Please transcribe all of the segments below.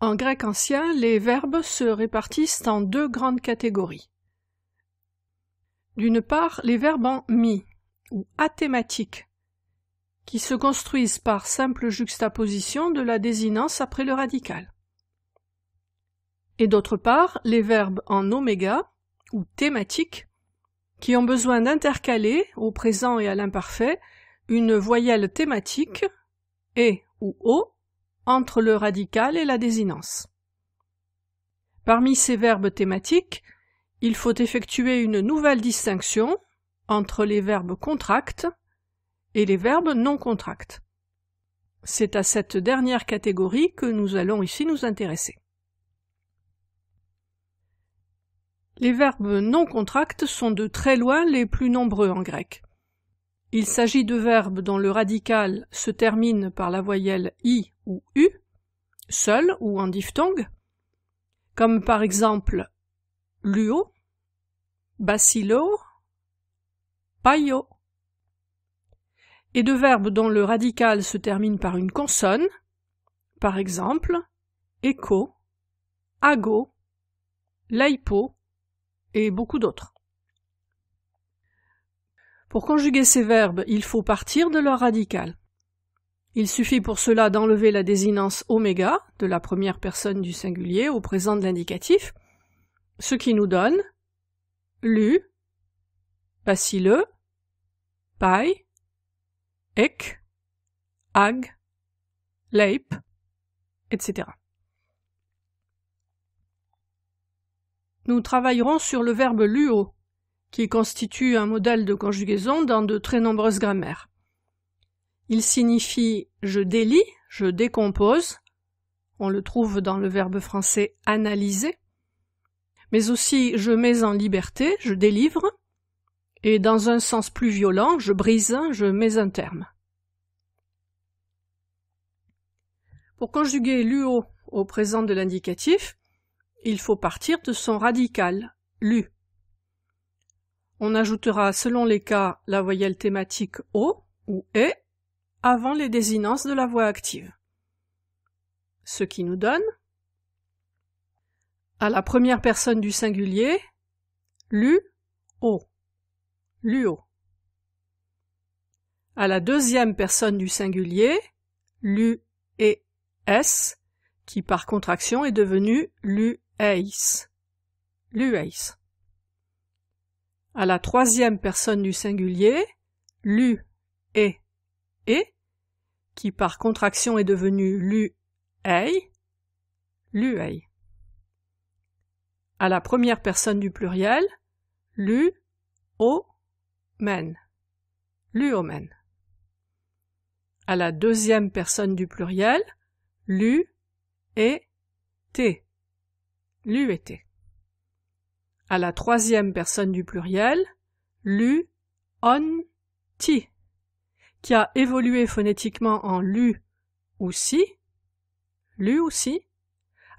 En grec ancien, les verbes se répartissent en deux grandes catégories. D'une part, les verbes en mi ou athématiques, qui se construisent par simple juxtaposition de la désinence après le radical. Et d'autre part, les verbes en oméga ou thématiques, qui ont besoin d'intercaler au présent et à l'imparfait une voyelle thématique et ou o entre le radical et la désinence. Parmi ces verbes thématiques, il faut effectuer une nouvelle distinction entre les verbes contractes et les verbes non contractes C'est à cette dernière catégorie que nous allons ici nous intéresser. Les verbes non contractes sont de très loin les plus nombreux en grec. Il s'agit de verbes dont le radical se termine par la voyelle i ou U, seul ou en diphtongue, comme par exemple luo, bacilo, paio ». et de verbes dont le radical se termine par une consonne, par exemple echo, ago, laipo et beaucoup d'autres. Pour conjuguer ces verbes, il faut partir de leur radical. Il suffit pour cela d'enlever la désinence oméga de la première personne du singulier au présent de l'indicatif, ce qui nous donne lu, Passile, paille, ek, ag, leip, etc. Nous travaillerons sur le verbe luo, qui constitue un modèle de conjugaison dans de très nombreuses grammaires. Il signifie je délie, je décompose. On le trouve dans le verbe français analyser. Mais aussi je mets en liberté, je délivre. Et dans un sens plus violent, je brise, je mets un terme. Pour conjuguer l'UO au présent de l'indicatif, il faut partir de son radical, l'U. On ajoutera selon les cas la voyelle thématique O ou E avant les désinences de la voix active. Ce qui nous donne à la première personne du singulier lu o luo. À la deuxième personne du singulier lu et s qui par contraction est devenu lu eis lu eis. À la troisième personne du singulier lu et E, qui par contraction est devenu lu lu ei. À la première personne du pluriel, l'U, O, men, men. À la deuxième personne du pluriel, l'U, et, T, l'U et T. À la troisième personne du pluriel, l'U, on, ti, qui a évolué phonétiquement en lu ou si, lu ou si,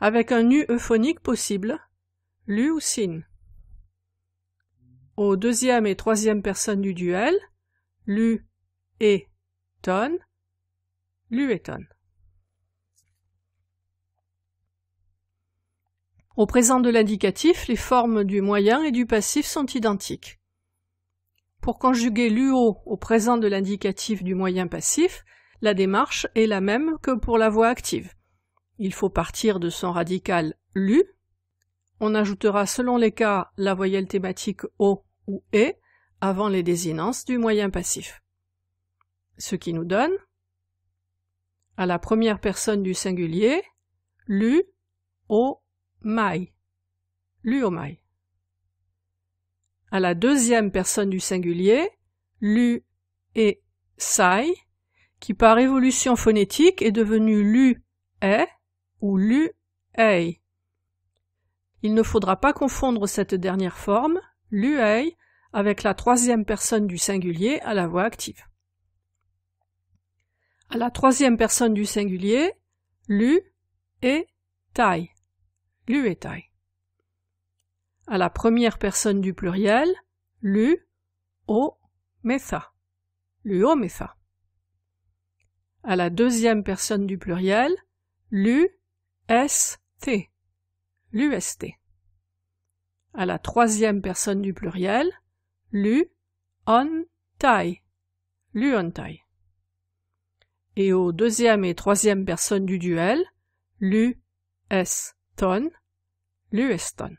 avec un u euphonique possible, lu ou sin. Au deuxième et troisième personne du duel, lu et ton, lu et ton. Au présent de l'indicatif, les formes du moyen et du passif sont identiques. Pour conjuguer l'UO au présent de l'indicatif du moyen passif, la démarche est la même que pour la voix active. Il faut partir de son radical LU. On ajoutera selon les cas la voyelle thématique O ou E avant les désinences du moyen passif. Ce qui nous donne, à la première personne du singulier, LU, O, MAI. LU, O, MAI à la deuxième personne du singulier, lu et sai, qui par évolution phonétique est devenu lu et ou lu ei. Il ne faudra pas confondre cette dernière forme, lu ei, avec la troisième personne du singulier à la voix active. À la troisième personne du singulier, lu et tai. Lu et tai à la première personne du pluriel, lu, o, l'u o À la deuxième personne du pluriel, lu, s, t, l'UST. À la troisième personne du pluriel, lu, on, tai, l'u-o-n-tai. Et aux deuxième et troisième personnes du duel, lu, s, ton, l'u-s-ton.